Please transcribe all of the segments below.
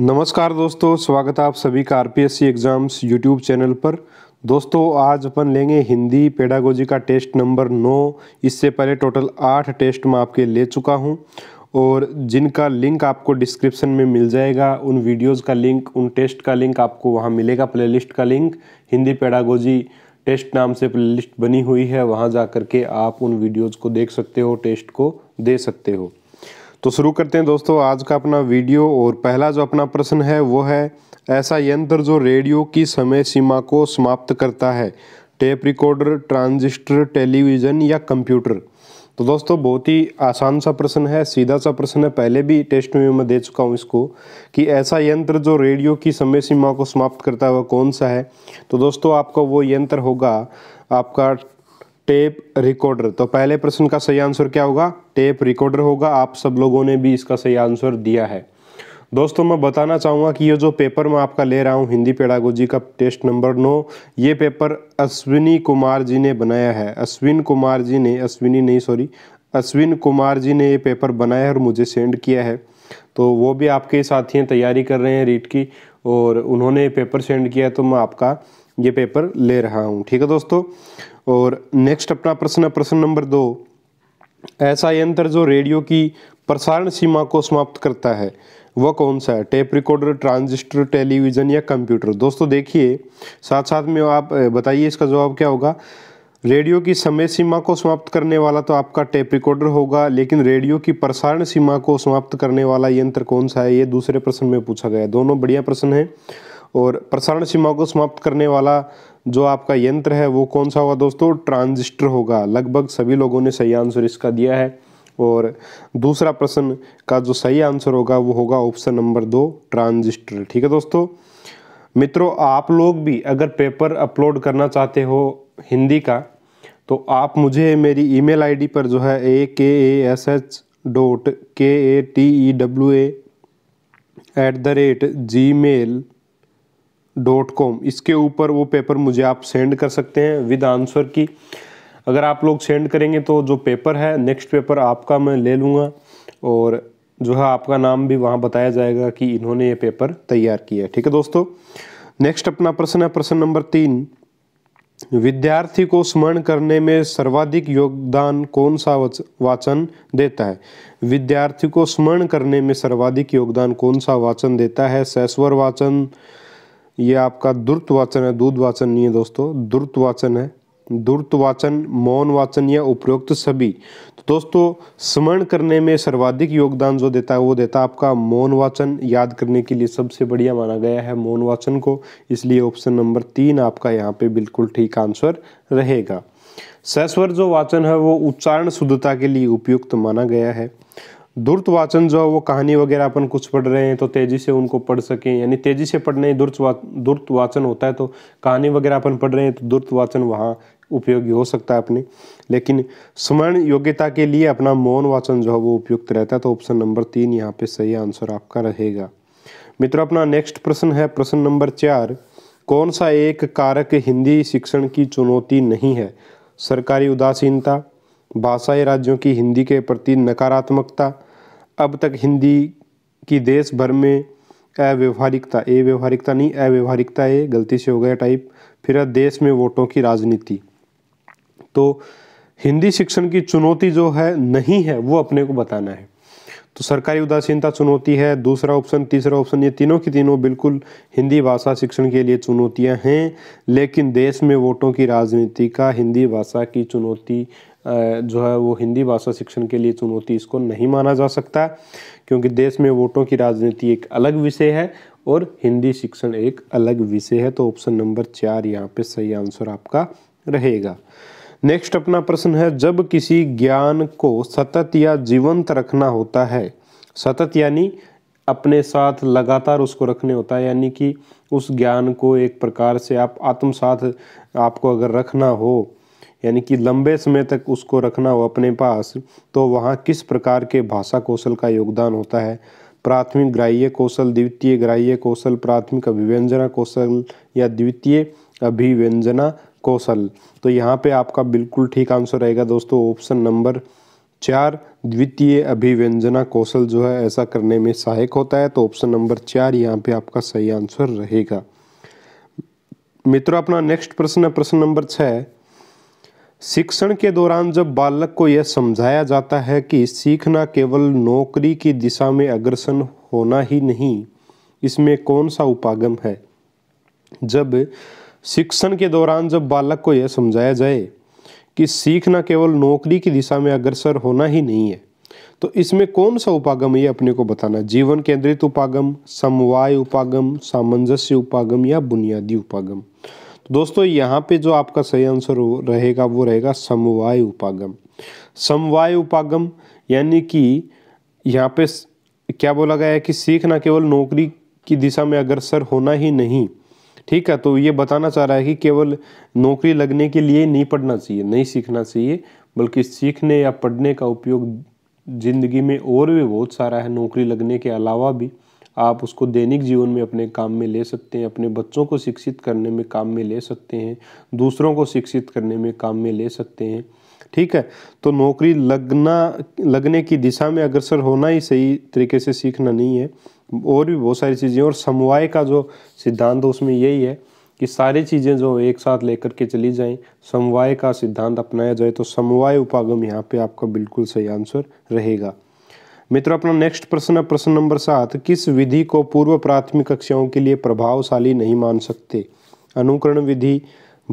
नमस्कार दोस्तों स्वागत है आप सभी का आरपीएससी एग्ज़ाम्स यूट्यूब चैनल पर दोस्तों आज अपन लेंगे हिंदी पेडागोजी का टेस्ट नंबर नौ इससे पहले टोटल आठ टेस्ट मैं आपके ले चुका हूं और जिनका लिंक आपको डिस्क्रिप्शन में मिल जाएगा उन वीडियोस का लिंक उन टेस्ट का लिंक आपको वहां मिलेगा प्लेलिस्ट का लिंक हिंदी पेडागोजी टेस्ट नाम से प्ले बनी हुई है वहाँ जा के आप उन वीडियोज़ को देख सकते हो टेस्ट को दे सकते हो तो शुरू करते हैं दोस्तों आज का अपना वीडियो और पहला जो अपना प्रश्न है वो है ऐसा यंत्र जो रेडियो की समय सीमा को समाप्त करता है टेप रिकॉर्डर ट्रांजिस्टर टेलीविज़न या कंप्यूटर तो दोस्तों बहुत ही आसान सा प्रश्न है सीधा सा प्रश्न है पहले भी टेस्ट में मैं दे चुका हूँ इसको कि ऐसा यंत्र जो रेडियो की समय सीमा को समाप्त करता है वह कौन सा है तो दोस्तों आपका वो यंत्र होगा आपका टेप रिकॉर्डर तो पहले प्रश्न का सही आंसर क्या होगा टेप रिकॉर्डर होगा आप सब लोगों ने भी इसका सही आंसर दिया है दोस्तों मैं बताना चाहूँगा कि ये जो पेपर मैं आपका ले रहा हूँ हिंदी पेडागोजी का टेस्ट नंबर नौ ये पेपर अश्विनी कुमार जी ने बनाया है अश्विन कुमार जी ने अश्विनी नहीं सॉरी अश्विन कुमार जी ने ये पेपर बनाया है और मुझे सेंड किया है तो वो भी आपके साथी हैं तैयारी कर रहे हैं रीट की और उन्होंने पेपर सेंड किया है तो मैं आपका ये पेपर ले रहा हूँ ठीक है दोस्तों और नेक्स्ट अपना प्रश्न प्रश्न नंबर दो ऐसा यंत्र जो रेडियो की प्रसारण सीमा को समाप्त करता है वह कौन सा है टेप रिकॉर्डर ट्रांजिस्टर टेलीविज़न या कंप्यूटर दोस्तों देखिए साथ साथ में आप बताइए इसका जवाब क्या होगा रेडियो की समय सीमा को समाप्त करने वाला तो आपका टेप रिकॉर्डर होगा लेकिन रेडियो की प्रसारण सीमा को समाप्त करने वाला यंत्र कौन सा है ये दूसरे प्रश्न में पूछा गया दोनों बढ़िया प्रश्न है और प्रसारण सीमा को समाप्त करने वाला जो आपका यंत्र है वो कौन सा होगा दोस्तों ट्रांजिस्टर होगा लगभग सभी लोगों ने सही आंसर इसका दिया है और दूसरा प्रश्न का जो सही आंसर होगा वो होगा ऑप्शन नंबर दो ट्रांजिस्टर ठीक है दोस्तों मित्रों आप लोग भी अगर पेपर अपलोड करना चाहते हो हिंदी का तो आप मुझे मेरी ईमेल आईडी पर जो है ए के A S H dot K A T E W A at the rate Gmail dot com इसके ऊपर वो पेपर मुझे आप सेंड कर सकते हैं विद आंसर की अगर आप लोग सेंड करेंगे तो जो पेपर है नेक्स्ट पेपर आपका मैं ले लूँगा और जो है आपका नाम भी वहाँ बताया जाएगा कि इन्होंने ये पेपर तैयार किया है ठीक है दोस्तों नेक्स्ट अपना प्रश्न है प्रश्न नंबर तीन विद्यार्थी को स्मरण करने में सर्वाधिक योगदान कौन सा वाचन देता है विद्यार्थी को स्मरण करने में सर्वाधिक योगदान कौन सा वाचन देता है सैस्वर वाचन ये आपका दुर्त वाचन है दूध वाचन नहीं है दोस्तों दुर्त वाचन है दुर्त वाचन मौन वाचन या उपरोक्त सभी तो दोस्तों स्मरण करने में सर्वाधिक योगदान जो देता है वो देता है आपका मौन वाचन याद करने के लिए सबसे बढ़िया माना गया है मौन वाचन को इसलिए ऑप्शन नंबर तीन आपका यहाँ पे बिल्कुल ठीक आंसर रहेगा सस्वर जो वाचन है वो उच्चारण शुद्धता के लिए उपयुक्त माना गया है दुर्त वाचन जो है वो कहानी वगैरह अपन कुछ पढ़ रहे हैं तो तेज़ी से उनको पढ़ सकें यानी तेज़ी से पढ़ने नहीं दुर्त वा, दुर्त वाचन होता है तो कहानी वगैरह अपन पढ़ रहे हैं तो दुर्त वाचन वहाँ उपयोगी हो सकता है अपने लेकिन स्मरण योग्यता के लिए अपना मौन वाचन जो है वो उपयुक्त रहता है तो ऑप्शन नंबर तीन यहाँ पे सही आंसर आपका रहेगा मित्रों अपना नेक्स्ट प्रश्न है प्रश्न नंबर चार कौन सा एक कारक हिंदी शिक्षण की चुनौती नहीं है सरकारी उदासीनता भाषाई राज्यों की हिंदी के प्रति नकारात्मकता अब तक हिंदी की देश भर में अव्यवहारिकता ए व्यवहारिकता नहीं अव्यवहारिकता है गलती से हो गया टाइप फिर देश में वोटों की राजनीति तो हिंदी शिक्षण की चुनौती जो है नहीं है वो अपने को बताना है तो सरकारी उदासीनता चुनौती है दूसरा ऑप्शन तीसरा ऑप्शन ये तीनों की तीनों बिल्कुल हिंदी भाषा शिक्षण के लिए चुनौतियां हैं लेकिन देश में वोटों की राजनीति का हिंदी भाषा की चुनौती जो है वो हिंदी भाषा शिक्षण के लिए चुनौती इसको नहीं माना जा सकता क्योंकि देश में वोटों की राजनीति एक अलग विषय है और हिंदी शिक्षण एक अलग विषय है तो ऑप्शन नंबर चार यहाँ पे सही आंसर आपका रहेगा नेक्स्ट अपना प्रश्न है जब किसी ज्ञान को सतत या जीवंत रखना होता है सतत यानी अपने साथ लगातार उसको रखने होता है यानी कि उस ज्ञान को एक प्रकार से आप आत्मसाथ आपको अगर रखना हो यानी कि लंबे समय तक उसको रखना हो अपने पास तो वहाँ किस प्रकार के भाषा कौशल का योगदान होता है प्राथमिक ग्राह्य कौशल द्वितीय ग्राह्य कौशल प्राथमिक अभिव्यंजना कौशल या द्वितीय अभिव्यंजना कौशल तो यहाँ पे आपका बिल्कुल ठीक आंसर रहेगा दोस्तों ऑप्शन नंबर चार द्वितीय अभिव्यंजना कौशल जो है ऐसा करने में सहायक होता है तो ऑप्शन नंबर चार यहाँ पे आपका सही आंसर रहेगा मित्रों अपना नेक्स्ट प्रश्न है प्रश्न नंबर छः शिक्षण के दौरान जब बालक को यह समझाया जाता है कि सीखना केवल नौकरी की दिशा में अग्रसर होना ही नहीं इसमें कौन सा उपागम है जब शिक्षण के दौरान जब बालक को यह समझाया जाए कि सीखना केवल नौकरी की दिशा में अग्रसर होना ही नहीं है तो इसमें कौन सा उपागम ये अपने को बताना जीवन केंद्रित उपागम समवाय उपागम सामंजस्य उपागम या बुनियादी उपागम तो दोस्तों यहाँ पे जो आपका सही आंसर रहेगा वो रहेगा समवाय उपागम समवाय उपागम यानी कि यहाँ पे क्या बोला गया है कि सीखना केवल नौकरी की दिशा में अग्रसर होना ही नहीं ठीक है तो ये बताना चाह रहा है कि केवल नौकरी लगने के लिए नहीं पढ़ना चाहिए नहीं सीखना चाहिए बल्कि सीखने या पढ़ने का उपयोग ज़िंदगी में और भी बहुत सारा है नौकरी लगने के अलावा भी आप उसको दैनिक जीवन में अपने काम में ले सकते हैं अपने बच्चों को शिक्षित करने में काम में ले सकते हैं दूसरों को शिक्षित करने में काम में ले सकते हैं ठीक है तो नौकरी लगना लगने की दिशा में अग्रसर होना ही सही तरीके से सीखना नहीं है और भी बहुत सारी चीज़ें और समवाय का जो सिद्धांत उसमें यही है कि सारी चीज़ें जो एक साथ लेकर के चली जाएं समवाय का सिद्धांत अपनाया जाए तो समवाय उपागम यहाँ पे आपका बिल्कुल सही आंसर रहेगा मित्रों अपना नेक्स्ट प्रश्न है प्रश्न नंबर सात किस विधि को पूर्व प्राथमिक कक्षाओं के लिए प्रभावशाली नहीं मान सकते अनुकरण विधि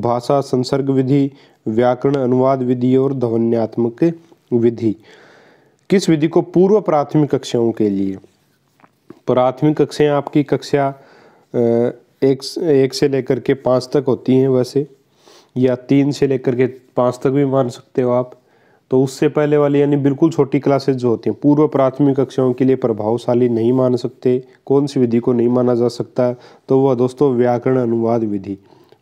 भाषा संसर्ग विधि व्याकरण अनुवाद विधि और ध्वन्यात्मक विधि किस विधि को पूर्व प्राथमिक कक्षाओं के लिए प्राथमिक कक्षाएं आपकी कक्षा एक एक से लेकर के पाँच तक होती हैं वैसे या तीन से लेकर के पाँच तक भी मान सकते हो आप तो उससे पहले वाली यानी बिल्कुल छोटी क्लासेज जो होती हैं पूर्व प्राथमिक कक्षाओं के लिए प्रभावशाली नहीं मान सकते कौन सी विधि को नहीं माना जा सकता तो वह दोस्तों व्याकरण अनुवाद विधि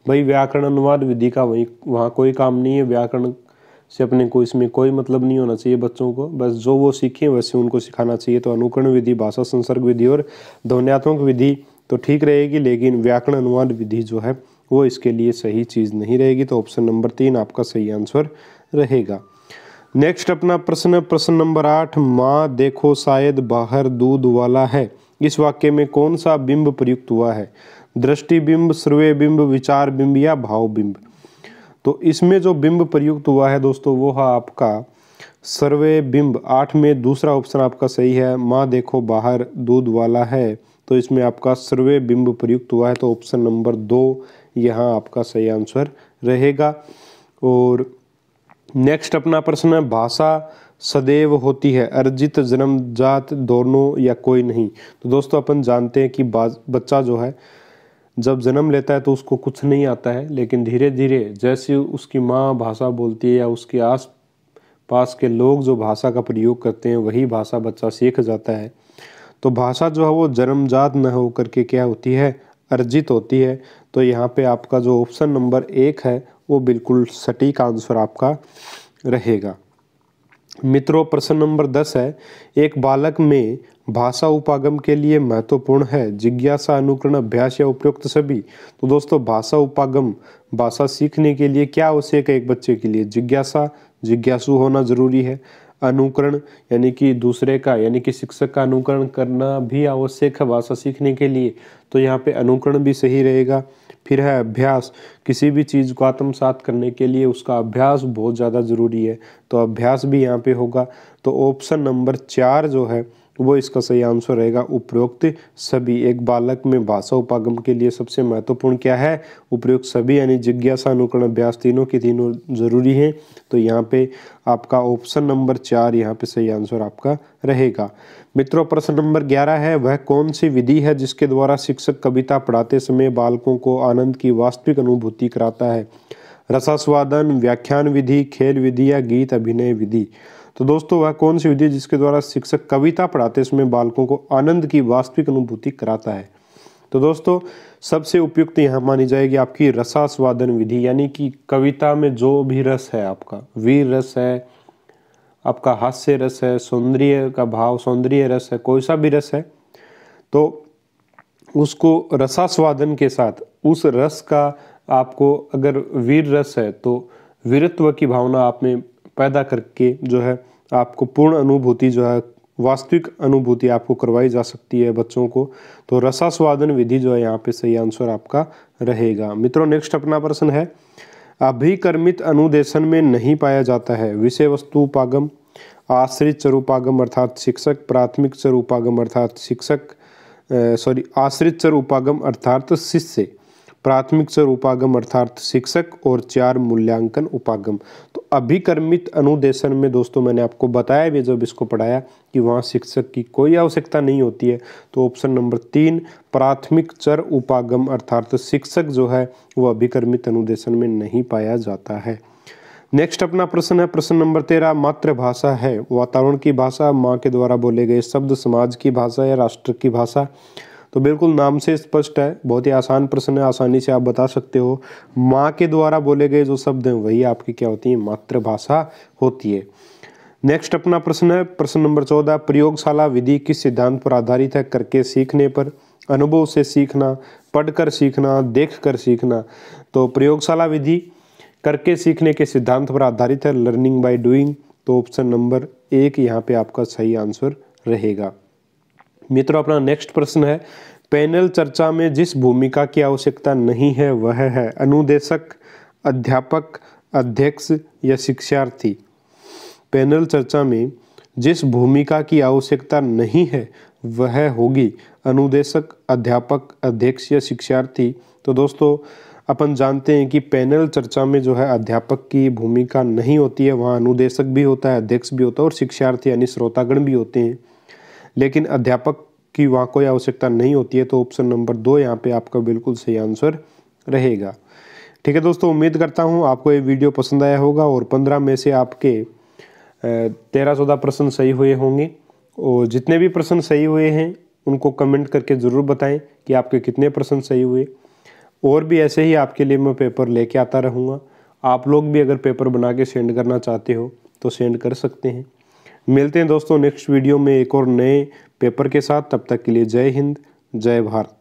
भाई व्याकरण अनुवाद विधि का वही वहाँ कोई काम नहीं है व्याकरण से अपने को इसमें कोई मतलब नहीं होना चाहिए बच्चों को बस जो वो सीखें वैसे उनको सिखाना चाहिए तो अनुकरण विधि भाषा संसर्ग विधि और ध्वन्यात्मक विधि तो ठीक रहेगी लेकिन व्याकरण अनुवाद विधि जो है वो इसके लिए सही चीज़ नहीं रहेगी तो ऑप्शन नंबर तीन आपका सही आंसर रहेगा नेक्स्ट अपना प्रश्न प्रश्न नंबर आठ माँ देखो शायद बाहर दूध वाला है इस वाक्य में कौन सा बिंब प्रयुक्त हुआ है दृष्टिबिंब सर्वे बिंब विचार बिंब या भाव बिंब तो इसमें जो बिंब प्रयुक्त हुआ है दोस्तों वो है आपका सर्वे बिंब आठ में दूसरा ऑप्शन आपका सही है माँ देखो बाहर दूध वाला है तो इसमें आपका सर्वे बिंब प्रयुक्त हुआ है तो ऑप्शन नंबर दो यहाँ आपका सही आंसर रहेगा और नेक्स्ट अपना प्रश्न है भाषा सदैव होती है अर्जित जन्मजात दोनों या कोई नहीं तो दोस्तों अपन जानते हैं कि बच्चा जो है जब जन्म लेता है तो उसको कुछ नहीं आता है लेकिन धीरे धीरे जैसे उसकी माँ भाषा बोलती है या उसके आस पास के लोग जो भाषा का प्रयोग करते हैं वही भाषा बच्चा सीख जाता है तो भाषा जो है वो जन्मजात न होकर के क्या होती है अर्जित होती है तो यहाँ पे आपका जो ऑप्शन नंबर एक है वो बिल्कुल सटीक आंसर आपका रहेगा मित्रों प्रश्न नंबर दस है एक बालक में भाषा उपागम के लिए महत्वपूर्ण है जिज्ञासा अनुकरण अभ्यास या उपयुक्त सभी तो दोस्तों भाषा उपागम भाषा सीखने के लिए क्या आवश्यक है एक बच्चे के लिए जिज्ञासा जिज्ञासु होना जरूरी है अनुकरण यानी कि दूसरे का यानी कि शिक्षक का अनुकरण करना भी आवश्यक है भाषा सीखने के लिए तो यहाँ पे अनुकरण भी सही रहेगा फिर है अभ्यास किसी भी चीज़ को आत्मसात करने के लिए उसका अभ्यास बहुत ज़्यादा ज़रूरी है तो अभ्यास भी यहाँ पे होगा तो ऑप्शन नंबर चार जो है वो इसका सही आंसर रहेगा उपरोक्त सभी एक बालक में भाषा उपागम के लिए सबसे महत्वपूर्ण क्या है उपयुक्त सभी यानी जिज्ञासा अनुकरण अभ्यास तीनों की तीनों जरूरी हैं तो यहाँ पे आपका ऑप्शन नंबर चार यहाँ पे सही आंसर आपका रहेगा मित्रों प्रश्न नंबर ग्यारह है वह कौन सी विधि है जिसके द्वारा शिक्षक कविता पढ़ाते समय बालकों को आनंद की वास्तविक अनुभूति कराता है रसास्वादन व्याख्यान विधि खेल विधि या गीत अभिनय विधि तो दोस्तों वह कौन सी विधि जिसके द्वारा शिक्षक कविता पढ़ाते समय बालकों को आनंद की वास्तविक अनुभूति कराता है तो दोस्तों सबसे उपयुक्त यहाँ मानी जाएगी आपकी रसास्वादन विधि यानी कि कविता में जो भी रस है आपका वीर रस है आपका हास्य रस है सौंदर्य का भाव सौंदर्य रस है कोई सा भी रस है तो उसको रसास्वादन के साथ उस रस का आपको अगर वीर रस है तो वीरत्व की भावना आप में पैदा करके जो है आपको पूर्ण अनुभूति जो है वास्तविक अनुभूति आपको करवाई जा सकती है बच्चों को तो रसास्वादन विधि जो है यहाँ पे सही आंसर आपका रहेगा मित्रों नेक्स्ट अपना प्रश्न है अभिकर्मित अनुदेशन में नहीं पाया जाता है विषय वस्तु उपागम आश्रित चरूपागम अर्थात शिक्षक प्राथमिक चरुपागम अर्थात शिक्षक सॉरी आश्रित चरुपागम अर्थात शिष्य प्राथमिक स्वर उपागम अर्थात शिक्षक और चार मूल्यांकन उपागम तो अभिकर्मित अनुदेशन में दोस्तों मैंने आपको बताया भी जब इसको पढ़ाया कि वहाँ शिक्षक की कोई आवश्यकता नहीं होती है तो ऑप्शन नंबर तीन प्राथमिक चर उपागम अर्थात शिक्षक जो है वो अभिकर्मित अनुदेशन में नहीं पाया जाता है नेक्स्ट अपना प्रश्न है प्रश्न नंबर तेरह मातृभाषा है वातावरण की भाषा माँ के द्वारा बोले गए शब्द समाज की भाषा या राष्ट्र की भाषा तो बिल्कुल नाम से स्पष्ट है बहुत ही आसान प्रश्न है आसानी से आप बता सकते हो माँ के द्वारा बोले गए जो शब्द हैं वही आपकी क्या होती है मातृभाषा होती है नेक्स्ट अपना प्रश्न है प्रश्न नंबर चौदह प्रयोगशाला विधि किस सिद्धांत पर आधारित है करके सीखने पर अनुभव से सीखना पढ़कर सीखना देख कर सीखना तो प्रयोगशाला विधि करके सीखने के सिद्धांत पर आधारित है लर्निंग बाय डूइंग तो ऑप्शन नंबर एक यहाँ पे आपका सही आंसर रहेगा मित्रों अपना नेक्स्ट प्रश्न है पैनल चर्चा में जिस भूमिका की आवश्यकता नहीं है वह है अनुदेशक अध्यापक अध्यक्ष या शिक्षार्थी पैनल चर्चा में जिस भूमिका की आवश्यकता नहीं है वह होगी अनुदेशक अध्यापक अध्यक्ष या शिक्षार्थी तो दोस्तों अपन जानते हैं कि पैनल चर्चा में जो है अध्यापक की भूमिका नहीं होती है वहाँ अनुदेशक भी होता है अध्यक्ष भी होता है और शिक्षार्थी यानी श्रोतागण भी होते हैं लेकिन अध्यापक की वहाँ कोई आवश्यकता नहीं होती है तो ऑप्शन नंबर दो यहाँ पे आपका बिल्कुल सही आंसर रहेगा ठीक है दोस्तों उम्मीद करता हूँ आपको ये वीडियो पसंद आया होगा और पंद्रह में से आपके तेरह चौदह प्रश्न सही हुए होंगे और जितने भी प्रश्न सही हुए हैं उनको कमेंट करके ज़रूर बताएं कि आपके कितने प्रश्न सही हुए और भी ऐसे ही आपके लिए मैं पेपर लेके आता रहूँगा आप लोग भी अगर पेपर बना के सेंड करना चाहते हो तो सेंड कर सकते हैं मिलते हैं दोस्तों नेक्स्ट वीडियो में एक और नए पेपर के साथ तब तक के लिए जय हिंद जय भारत